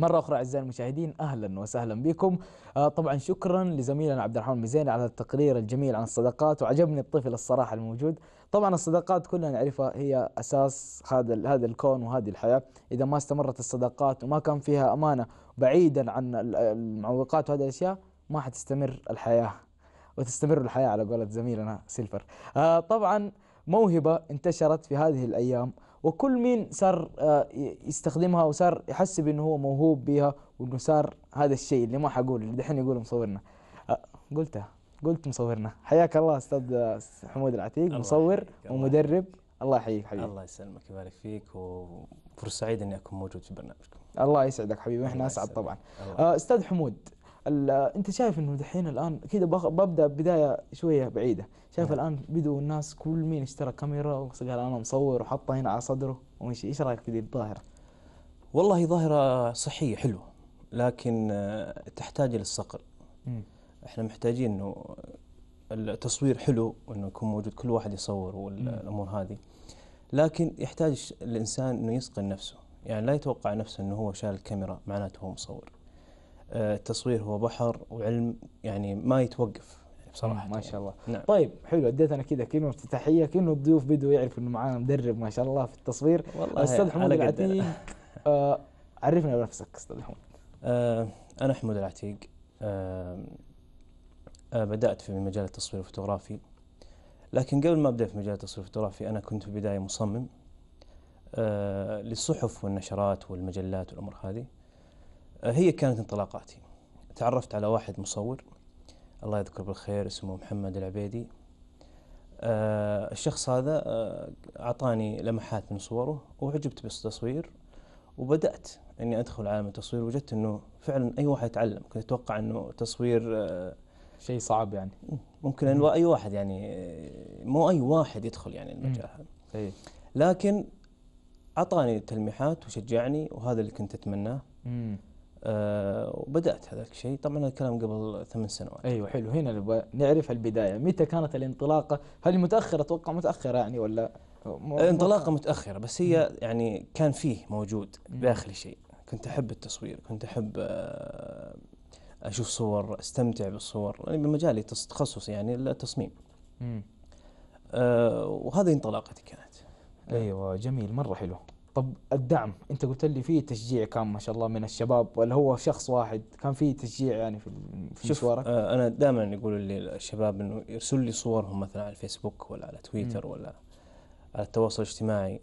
مرة أخرى أعزائي المشاهدين أهلا وسهلا بكم آه، طبعا شكرا لزميلنا عبد الرحمن مزين على التقرير الجميل عن الصداقات وعجبني الطفل الصراحة الموجود طبعا الصداقات كلنا نعرفها هي أساس هذا هذا الكون وهذه الحياة إذا ما استمرت الصداقات وما كان فيها أمانة بعيدا عن المعوقات وهذه الأشياء ما حتستمر الحياة وتستمر الحياة على قولة زميلنا سيلفر آه، طبعا موهبة انتشرت في هذه الأيام وكل مين صار آه، يستخدمها وصار يحسب انه هو موهوب بها وانه صار هذا الشيء اللي ما حقوله اللي دحين يقول مصورنا آه، قلتها قلت مصورنا حياك الله استاذ آه، حمود العتيق مصور ومدرب الله يحييك حبيبي الله يسلمك ويبارك فيك وفرصه سعيده اني اكون موجود في برنامجكم الله يسعدك حبيبي احنا اسعد طبعا استاذ حمود انت شايف انه دحين الان كذا ببدا بدايه شويه بعيده شايف نعم. الان بدوا الناس كل مين اشترى كاميرا وقال انا مصور وحطها هنا على صدره ومشي ايش رايك في الظاهره والله ظاهره صحيه حلوه لكن آه، تحتاج للصقر احنا محتاجين انه التصوير حلو وانه يكون موجود كل واحد يصور والامور هذه لكن يحتاج الانسان انه يسقل نفسه يعني لا يتوقع نفسه انه هو شال الكاميرا معناته هو مصور التصوير آه، هو بحر وعلم يعني ما يتوقف يعني بصراحه ما شاء الله نعم. طيب حلو اديت انا كذا كلمه افتتاحيه كانه الضيوف بدوا يعرفوا انه معانا مدرب ما شاء الله في التصوير والله استاذ حمود العتيق آه عرفنا بنفسك استاذ حمود آه انا حمود العتيق آه آه بدات في مجال التصوير الفوتوغرافي لكن قبل ما ابدا في مجال التصوير الفوتوغرافي انا كنت في البدايه مصمم آه للصحف والنشرات والمجلات والامور هذه آه، هي كانت انطلاقاتي تعرفت على واحد مصور الله يذكره بالخير اسمه محمد العبيدي آه، الشخص هذا آه، أعطاني لمحات من صوره وعجبت بالتصوير وبدأت أني أدخل عالم التصوير وجدت أنه فعلا أي واحد يتعلم كنت أتوقع أنه تصوير شيء صعب يعني ممكن أنه أي واحد يعني مو أي واحد يدخل يعني المجال هذا إيه. لكن أعطاني تلميحات وشجعني وهذا اللي كنت أتمناه آه، وبدات هذاك الشيء طبعا الكلام قبل ثمان سنوات ايوه حلو هنا نبغى نعرف البدايه متى كانت الانطلاقه هل متاخره اتوقع متاخره يعني ولا انطلاقه متاخره بس هي يعني كان فيه موجود داخلي شيء كنت احب التصوير كنت احب آه، اشوف صور استمتع بالصور يعني بمجالي تخصص يعني التصميم آه وهذه انطلاقتي كانت ايوه جميل مره حلو طب الدعم انت قلت لي في تشجيع كان ما شاء الله من الشباب ولا هو شخص واحد كان في تشجيع يعني في في مشوارك آه انا دائما يقولوا لي الشباب انه يرسل لي صورهم مثلا على الفيسبوك ولا على تويتر م. ولا على التواصل الاجتماعي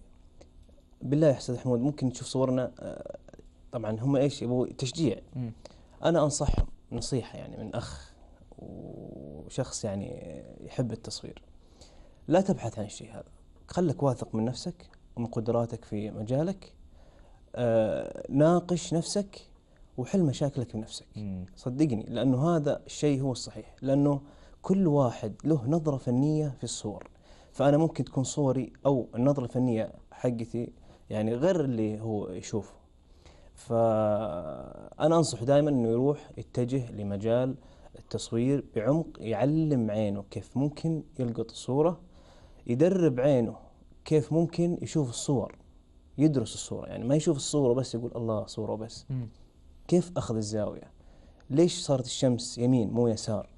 بالله يا استاذ حمود ممكن تشوف صورنا آه طبعا هم ايش يبغوا تشجيع م. انا انصحهم نصيحه يعني من اخ وشخص يعني يحب التصوير لا تبحث عن الشيء هذا خلك واثق من نفسك من قدراتك في مجالك آه، ناقش نفسك وحل مشاكلك بنفسك صدقني لأنه هذا الشيء هو الصحيح لأنه كل واحد له نظرة فنية في الصور فأنا ممكن تكون صوري أو النظرة الفنية حقتي يعني غير اللي هو يشوفه فأنا أنصح دائما أنه يروح يتجه لمجال التصوير بعمق يعلم عينه كيف ممكن يلقط الصورة يدرب عينه كيف ممكن يشوف الصور يدرس الصورة يعني ما يشوف الصورة بس يقول الله صورة بس كيف أخذ الزاوية ليش صارت الشمس يمين مو يسار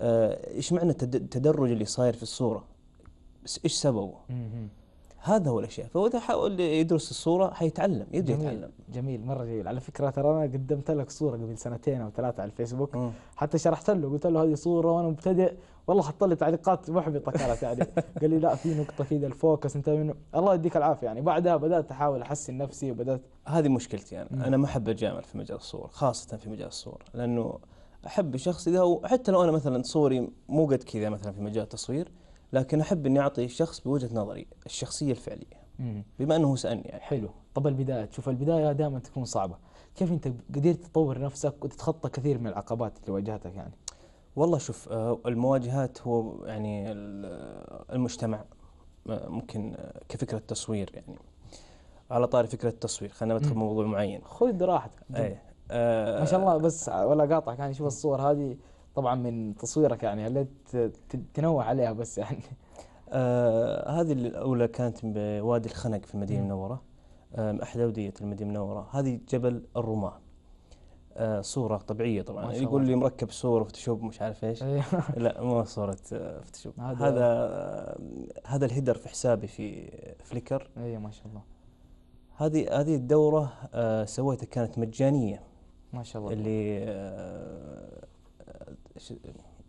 آه، إيش معنى التدرج اللي صاير في الصورة إيش سببه هذا هو الاشياء فهو حاول يدرس الصوره حيتعلم يبدا يتعلم جميل مره جميل على فكره ترى انا قدمت لك صوره قبل سنتين او ثلاثه على الفيسبوك م. حتى شرحت له قلت له هذه صوره وانا مبتدئ والله حط لي تعليقات محبطه كانت يعني قال لي لا في نقطه كذا الفوكس انت من الله يديك العافيه يعني بعدها بدات احاول احسن نفسي وبدات هذه مشكلتي يعني. انا انا ما احب اتجامل في مجال الصور خاصه في مجال الصور لانه احب الشخص اذا حتى لو انا مثلا صوري مو قد كذا مثلا في مجال التصوير لكن احب اني اعطي الشخص بوجهه نظري الشخصيه الفعليه بما انه سالني يعني. حلو طب البدايه تشوف البدايه دائما تكون صعبه كيف انت قدرت تطور نفسك وتتخطى كثير من العقبات اللي واجهتك يعني والله شوف آه، المواجهات هو يعني المجتمع آه، ممكن آه، كفكره تصوير يعني على طاري فكره التصوير خلينا ندخل موضوع معين خذ راحتك ايه آه ما شاء الله بس ولا قاطعك يعني شوف الصور هذه طبعا من تصويرك يعني هل تنوع عليها بس يعني آه هذه الاولى كانت بوادي الخنق في المدينه المنوره احدى اوديه المدينه المنوره هذه جبل الرماه آه صوره طبيعيه طبعا يقول لي مركب صوره فوتوشوب مش عارف ايش إيه. لا مو صوره آه، فوتوشوب هذا هذا, آه هذا الهيدر في حسابي في فليكر اي ما شاء الله هذه هذه الدوره آه سويتها كانت مجانيه ما شاء الله اللي آه،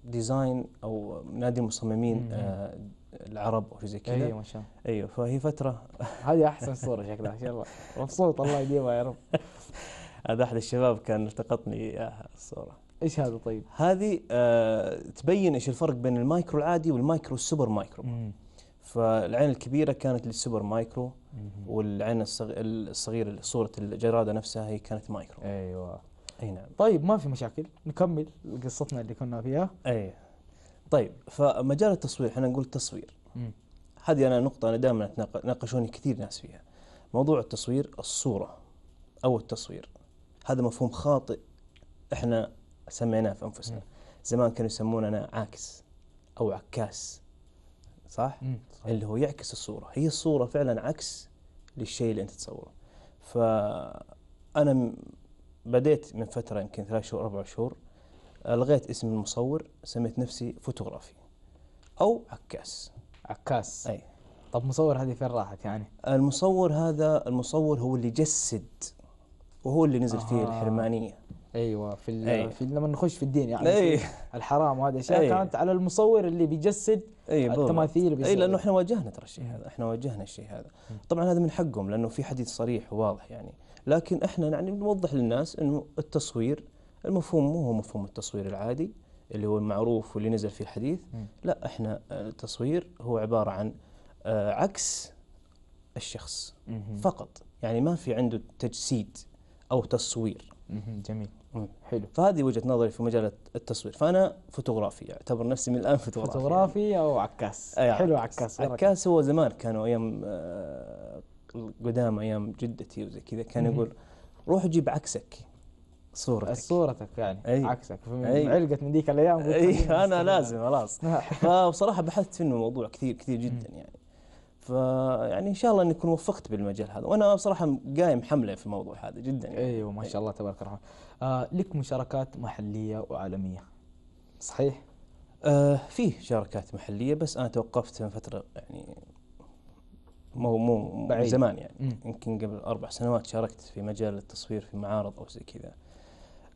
ديزاين او نادي المصممين آه العرب او شيء زي كذا ايوه ما شاء الله ايوه فهي فتره هذه احسن صوره شكلها شاء الله مبسوط الله يديمها يا رب هذا احد الشباب كان التقطني اياها الصوره ايش هذا طيب؟ هذه آه تبين ايش الفرق بين المايكرو العادي والمايكرو السوبر مايكرو فالعين الكبيره كانت للسوبر مايكرو والعين الصغيره صوره الجراده نفسها هي كانت مايكرو ايوه اي نعم طيب ما في مشاكل نكمل قصتنا اللي كنا فيها اي طيب فمجال التصوير احنا نقول تصوير هذه انا نقطه انا دائما ناقشوني كثير ناس فيها موضوع التصوير الصوره او التصوير هذا مفهوم خاطئ احنا سميناه في انفسنا مم. زمان كانوا يسموننا عاكس او عكاس صح؟, صح اللي هو يعكس الصوره هي الصوره فعلا عكس للشيء اللي انت تصوره فانا بديت من فترة يمكن ثلاث شهور أربع شهور آه، لغيت اسم المصور سميت نفسي فوتوغرافي أو عكاس عكاس أي طب مصور هذه فين راحت يعني؟ المصور هذا المصور هو اللي جسد وهو اللي نزل آه. فيه الحرمانية ايوه في, أيوة. في لما نخش في الدين يعني أيوة. في الحرام وهذه الاشياء أيوة. كانت على المصور اللي بيجسد أيوة التماثيل اي لانه احنا واجهنا ترى الشيء هذا احنا واجهنا الشيء هذا طبعا هذا من حقهم لانه في حديث صريح وواضح يعني لكن احنا يعني نوضح للناس انه التصوير المفهوم مو هو مفهوم التصوير العادي اللي هو المعروف واللي نزل فيه الحديث لا احنا آه، التصوير هو عباره عن آه، عكس الشخص فقط يعني ما في عنده تجسيد او تصوير جميل حلو فهذه وجهه نظري في مجال التصوير فانا فوتوغرافي اعتبر نفسي من الان فوتوغرافي فوتوغرافي او عكاس حلو عكاس عكاس هو زمان كانوا ايام آه، القدامى ايام جدتي وزي كذا كان يقول روح جيب عكسك صورتك صورتك يعني أي. عكسك أي. علقت من ذيك الايام اي انا لازم خلاص فبصراحه بحثت في الموضوع كثير كثير جدا يعني فيعني ان شاء الله اني اكون وفقت بالمجال هذا وانا بصراحه قايم حمله في الموضوع هذا جدا يعني. ايوه ما شاء الله تبارك الرحمن آه لك مشاركات محليه وعالميه صحيح آه فيه شاركات محليه بس انا توقفت من فتره يعني مو مو بعيد. زمان يعني مم. يمكن قبل اربع سنوات شاركت في مجال التصوير في معارض او زي كذا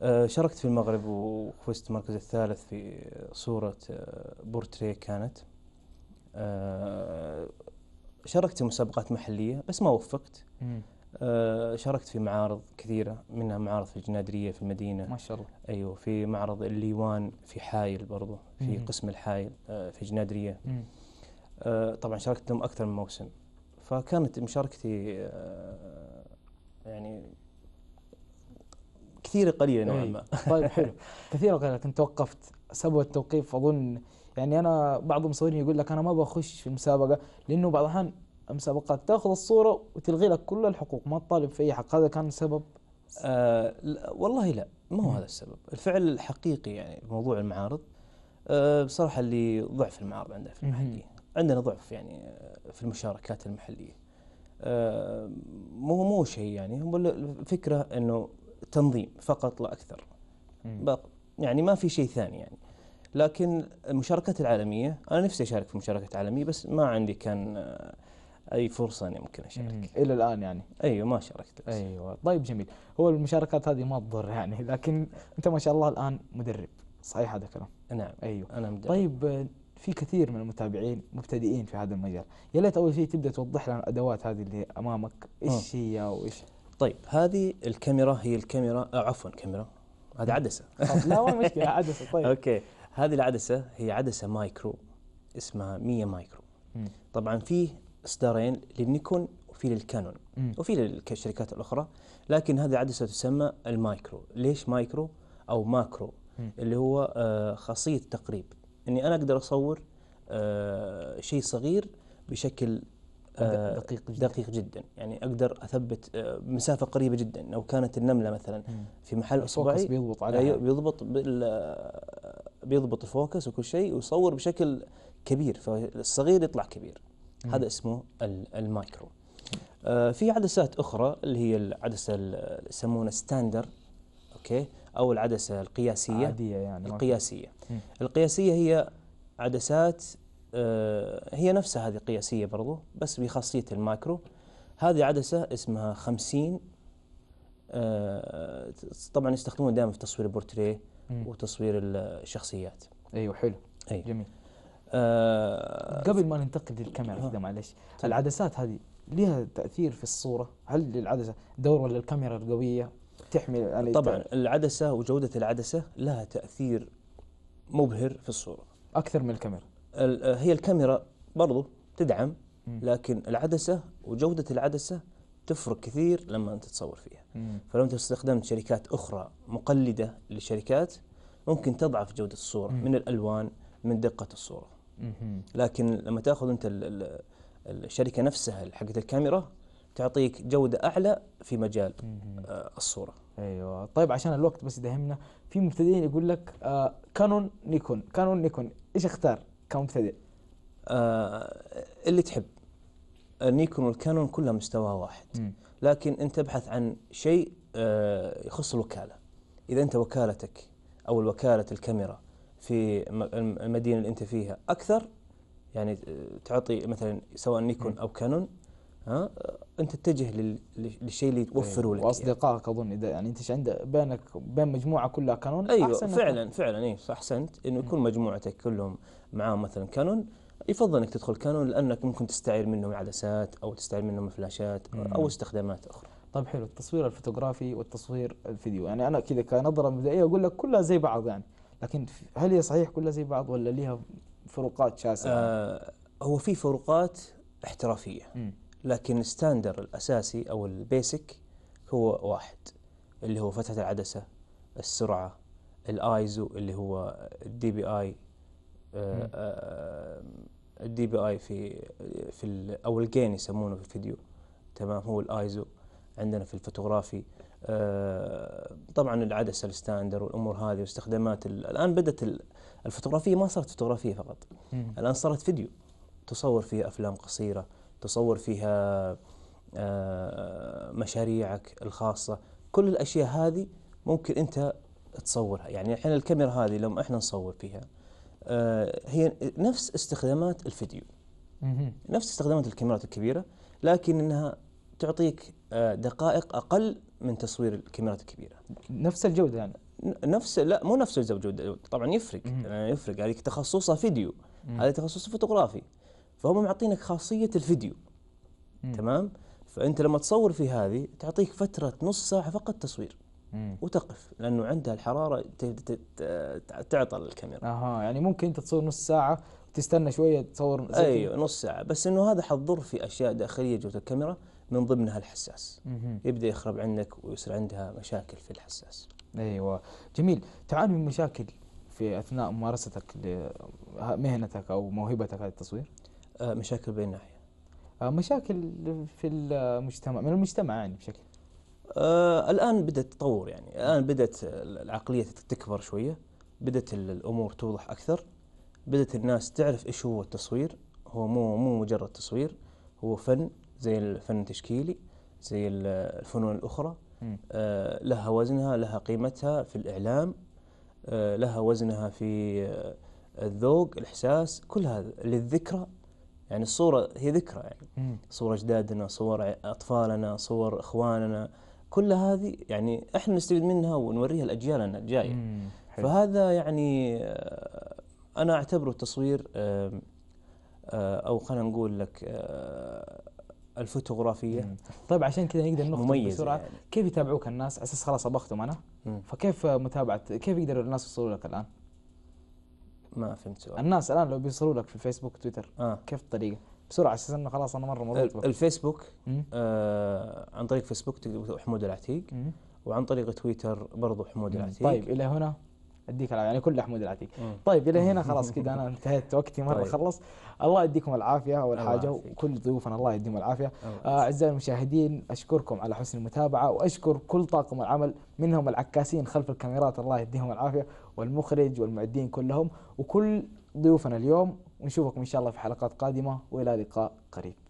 أه، شاركت في المغرب وفزت المركز الثالث في صورة أه، بورتريه كانت أه، شاركت في مسابقات محلية بس ما وفقت شاركت في معارض كثيرة منها معارض في الجنادرية في المدينة ما شاء الله أيوه في معرض الليوان في حايل برضو في قسم الحايل في جنادرية طبعا شاركت لهم أكثر من موسم فكانت مشاركتي آه، يعني كثيرة قليلة نوعا إيه. ما طيب حلو كثيرة قليلة لكن توقفت سبب التوقيف أظن يعني أنا بعض المصورين يقول لك أنا ما بخش في مسابقة لأنه بعض الأحيان المسابقات تاخذ الصورة وتلغي لك كل الحقوق ما تطالب في أي حق هذا كان سبب آه لا والله لا ما هو هذا السبب الفعل الحقيقي يعني في موضوع المعارض آه بصراحة اللي ضعف المعارض عندنا في المحلية عندنا ضعف يعني آه، في المشاركات المحليه آه، مو مو شيء يعني الفكره انه تنظيم فقط لا اكثر يعني ما في شيء ثاني يعني لكن المشاركات العالميه انا نفسي اشارك في مشاركات عالميه بس ما عندي كان آه، اي فرصه اني ممكن اشارك مم. الى الان يعني ايوه ما شاركت بس. ايوه طيب جميل هو المشاركات هذه ما تضر يعني لكن انت ما شاء الله الان مدرب صحيح هذا الكلام نعم ايوه انا مدرب طيب في كثير من المتابعين مبتدئين في هذا المجال يا ليت اول شيء تبدا توضح لنا الادوات هذه اللي امامك ايش آه. هي وايش طيب هذه الكاميرا هي الكاميرا آه عفوا كاميرا هذه عدسه لا ما مشكله عدسه طيب اوكي هذه العدسه هي عدسه مايكرو اسمها 100 مايكرو طبعا في اصدارين للنيكون وفي للكانون وفي للشركات الاخرى لكن هذه العدسه تسمى المايكرو ليش مايكرو او ماكرو اللي هو آه، خاصيه تقريب اني انا اقدر اصور آه، شيء صغير بشكل آه، دقيق جدا. دقيق جدا يعني اقدر اثبت آه، مسافه قريبه جدا لو كانت النمله مثلا في محل اصبعي بيضبط عليها أيوه، بيضبط بيضبط الفوكس وكل شيء ويصور بشكل كبير فالصغير يطلع كبير مم. هذا اسمه المايكرو في عدسات اخرى اللي هي العدسه اللي يسمونها ستاندر اوكي أو العدسة القياسية عادية يعني القياسية مم. القياسية هي عدسات آه، هي نفسها هذه قياسية برضو بس بخاصية الماكرو هذه عدسة اسمها 50 آه، طبعا يستخدمون دائما في تصوير البورتريه وتصوير الشخصيات ايوه حلو أيوه. جميل آه قبل ما ننتقل للكاميرا آه. كذا معلش العدسات هذه لها تاثير في الصوره هل للعدسه دور ولا الكاميرا القويه تحمي عليه طبعا العدسة وجودة العدسة لها تأثير مبهر في الصورة أكثر من الكاميرا هي الكاميرا برضو تدعم لكن العدسة وجودة العدسة تفرق كثير لما أنت تصور فيها فلو أنت استخدمت شركات أخرى مقلدة لشركات ممكن تضعف جودة الصورة من الألوان من دقة الصورة لكن لما تأخذ أنت الشركة نفسها حقت الكاميرا تعطيك جودة أعلى في مجال آه، الصورة ايوه طيب عشان الوقت بس يدهمنا في مبتدئين يقول لك آه كانون نيكون كانون نيكون ايش اختار كمبتدئ؟ آه اللي تحب النيكون والكانون كلها مستوى واحد مم. لكن انت ابحث عن شيء آه يخص الوكالة إذا أنت وكالتك أو الوكالة الكاميرا في المدينة اللي أنت فيها أكثر يعني آه، تعطي مثلا سواء نيكون أو كانون ها انت تتجه للشيء اللي توفره إيه، لك يعني. واصدقائك يعني. اظن اذا يعني انت عندك بينك بين مجموعه كلها كانون ايوه أحسن فعلا أكون. فعلا اي احسنت انه يكون إيه. مجموعتك كلهم معاهم مثلا كانون يفضل انك تدخل كانون لانك ممكن تستعير منهم عدسات او تستعير منهم فلاشات او إيه. استخدامات اخرى طيب حلو التصوير الفوتوغرافي والتصوير الفيديو يعني انا كذا كنظره مبدئيه اقول لك كلها زي بعض يعني لكن هل هي صحيح كلها زي بعض ولا ليها فروقات شاسعه؟ آه هو في فروقات احترافيه مم. لكن الستاندر الأساسي أو البيسك هو واحد اللي هو فتحة العدسة السرعة الايزو اللي هو الدي بي اي الدي بي اي في في او الجين يسمونه في الفيديو تمام هو الايزو عندنا في الفوتوغرافي آه، طبعا العدسه الستاندر والامور هذه واستخدامات الان بدات الفوتوغرافيه ما صارت فوتوغرافيه فقط الان صارت فيديو تصور فيها افلام قصيره تصور فيها آه، مشاريعك الخاصة كل الأشياء هذه ممكن أنت تصورها يعني الحين الكاميرا هذه لما احنا نصور فيها آه، هي نفس استخدامات الفيديو نفس استخدامات الكاميرات الكبيرة لكن أنها تعطيك آه، دقائق أقل من تصوير الكاميرات الكبيرة نفس الجودة يعني نفس لا مو نفس الجودة طبعا يفرق يعني يفرق هذه تخصصها فيديو هذا تخصص فوتوغرافي فهم معطينك خاصيه الفيديو مم. تمام فانت لما تصور في هذه تعطيك فتره نص ساعه فقط تصوير مم. وتقف لانه عندها الحراره تعطل الكاميرا اها يعني ممكن انت تصور نص ساعه تستنى شويه تصور ايوه نص ساعه بس انه هذا حتضر في اشياء داخليه جوه الكاميرا من ضمنها الحساس مم. يبدا يخرب عندك ويصير عندها مشاكل في الحساس ايوه جميل تعاني من مشاكل في اثناء ممارستك لمهنتك او موهبتك للتصوير التصوير آه، مشاكل بين ناحية آه، مشاكل في المجتمع من المجتمع يعني بشكل آه الآن بدأت تطور يعني الآن بدأت العقلية تكبر شوية بدأت الأمور توضح أكثر بدأت الناس تعرف إيش هو التصوير هو مو مو مجرد تصوير هو فن زي الفن التشكيلي زي الفنون الأخرى آه لها وزنها لها قيمتها في الإعلام آه لها وزنها في آه، الذوق الإحساس كل هذا للذكرى يعني الصورة هي ذكرى يعني صور أجدادنا صور أطفالنا صور إخواننا كل هذه يعني إحنا نستفيد منها ونوريها لأجيالنا الجاية فهذا يعني آه، أنا أعتبره تصوير آه، أو خلينا نقول لك آه، الفوتوغرافيه طيب عشان كذا نقدر نختم بسرعه يعني. كيف يتابعوك الناس على اساس خلاص ابختم انا مم. فكيف متابعه كيف يقدر الناس يوصلوا لك الان ما فهمت سؤال الناس الان لو بيوصلوا لك في الفيسبوك تويتر آه. كيف الطريقه؟ بسرعه على اساس انه خلاص انا مره مريت الفيسبوك آه عن طريق فيسبوك تقدر حمود العتيق وعن طريق تويتر برضو حمود مم. العتيق طيب الى هنا اديك العافيه يعني كله حمود العتيق طيب الى هنا خلاص كذا انا انتهيت وقتي مره طيب. خلص الله يديكم العافيه اول حاجه وكل ضيوفنا الله يديهم العافيه آه، اعزائي آه المشاهدين اشكركم على حسن المتابعه واشكر كل طاقم العمل منهم العكاسين خلف الكاميرات الله يديهم العافيه والمخرج والمعدين كلهم وكل ضيوفنا اليوم ونشوفكم إن شاء الله في حلقات قادمة وإلى لقاء قريب